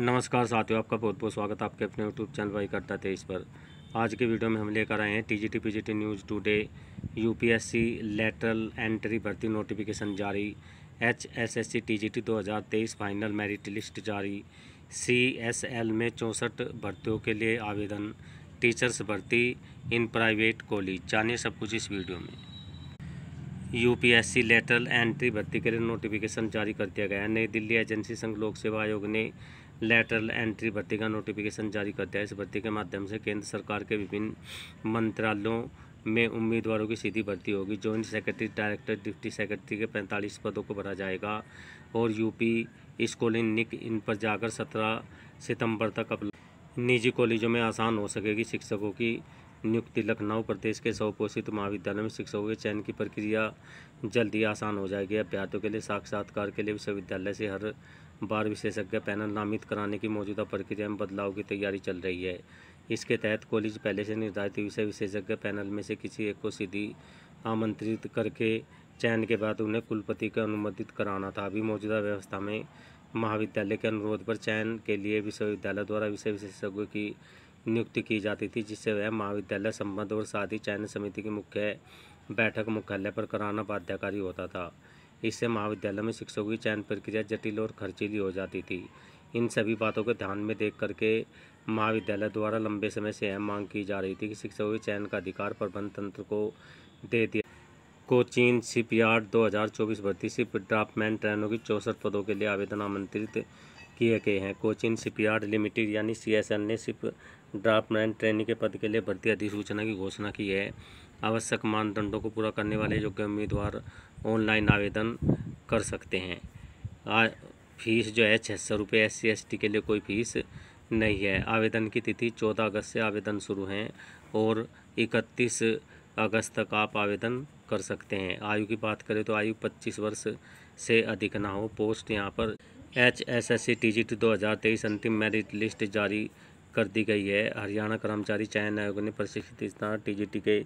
नमस्कार साथियों आपका बहुत बहुत स्वागत है आपके अपने यूट्यूब चैनल वाई करता तेईस पर आज के वीडियो में हम लेकर आए हैं G T news today UPSC lateral entry भर्ती नोटिफिकेशन जारी दो हज़ार तेईस फाइनल मेरिट लिस्ट जारी सी एस एल में चौंसठ भर्तियों के लिए आवेदन टीचर्स भर्ती इन प्राइवेट कॉलेज जानिए सब कुछ इस वीडियो में U P S C lateral entry भर्ती के लिए नोटिफिकेशन जारी कर दिया गया है नई दिल्ली एजेंसी संघ लोक सेवा आयोग ने लेटरल एंट्री भर्ती का नोटिफिकेशन जारी करता है इस भर्ती के माध्यम से केंद्र सरकार के विभिन्न मंत्रालयों में उम्मीदवारों की सीधी भर्ती होगी joint secretary director deputy secretary के पैंतालीस पदों को भरा जाएगा और यूपी स्कूलिंग निक इन पर जाकर सत्रह सितंबर तक अप निजी कॉलेजों में आसान हो सकेगी शिक्षकों की नियुक्ति लखनऊ प्रदेश के सौपोषित महाविद्यालय में शिक्षकों के चयन की प्रक्रिया जल्द ही आसान हो जाएगी अभ्यर्थियों के लिए साक्षात्कार के लिए विश्वविद्यालय से हर बार विशेषज्ञ पैनल नामित कराने की मौजूदा प्रक्रिया में बदलाव की तैयारी चल रही है इसके तहत कॉलेज पहले से निर्धारित विषय विशेषज्ञ पैनल में से किसी एक को सीधी आमंत्रित करके चयन के बाद उन्हें कुलपति के अनुमोदित कराना था अभी मौजूदा व्यवस्था में महाविद्यालय के अनुरोध पर चयन के लिए विश्वविद्यालय द्वारा विषय विशेषज्ञों की नियुक्ति की जाती थी जिससे वह महाविद्यालय संबंध और साथ ही चयन समिति की मुख्य बैठक मुख्यालय पर कराना बाध्यकारी होता था इससे महाविद्यालय में शिक्षकों की चयन प्रक्रिया जटिल और खर्चीली हो जाती थी इन सभी बातों को ध्यान में देख करके महाविद्यालय द्वारा लंबे समय से यह मांग की जा रही थी कि शिक्षकों के चयन का अधिकार प्रबंध तंत्र को दे दिया कोचिन शिपयार्ड 2024 भर्ती सिप ड्राफ्टमैन ट्रेनों की चौंसठ पदों के लिए आवेदन आमंत्रित किए गए हैं कोचिन शिपयार्ड लिमिटेड यानी सी सीएसएल ने शिप ड्राफ्टमैन ट्रेनिंग के पद के लिए भर्ती अधिसूचना की घोषणा की है आवश्यक मानदंडों को पूरा करने वाले योग्य उम्मीदवार ऑनलाइन आवेदन कर सकते हैं फीस जो है छः सौ रुपये एस सी के लिए कोई फीस नहीं है आवेदन की तिथि चौदह अगस्त से आवेदन शुरू हैं और इकतीस अगस्त तक आप आवेदन कर सकते हैं आयु की बात करें तो आयु पच्चीस वर्ष से अधिक ना हो पोस्ट यहाँ पर H S S C T G T दो हज़ार तेईस अंतिम मेरिट लिस्ट जारी कर दी गई है हरियाणा कर्मचारी चयन आयोग ने प्रशिक्षित स्थान टी जी टी के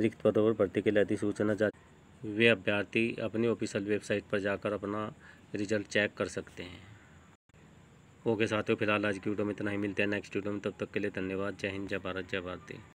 रिक्त पदों पर भर्ती के लिए अधिसूचना जारी वे अभ्यर्थी अपनी ऑफिशियल वेबसाइट पर जाकर अपना रिजल्ट चेक कर सकते हैं ओके साथियों फिलहाल आज की वीडियो में इतना ही मिलते हैं नेक्स्ट वीडियो में तब तक के लिए धन्यवाद जय हिंद जय भारत जय भारती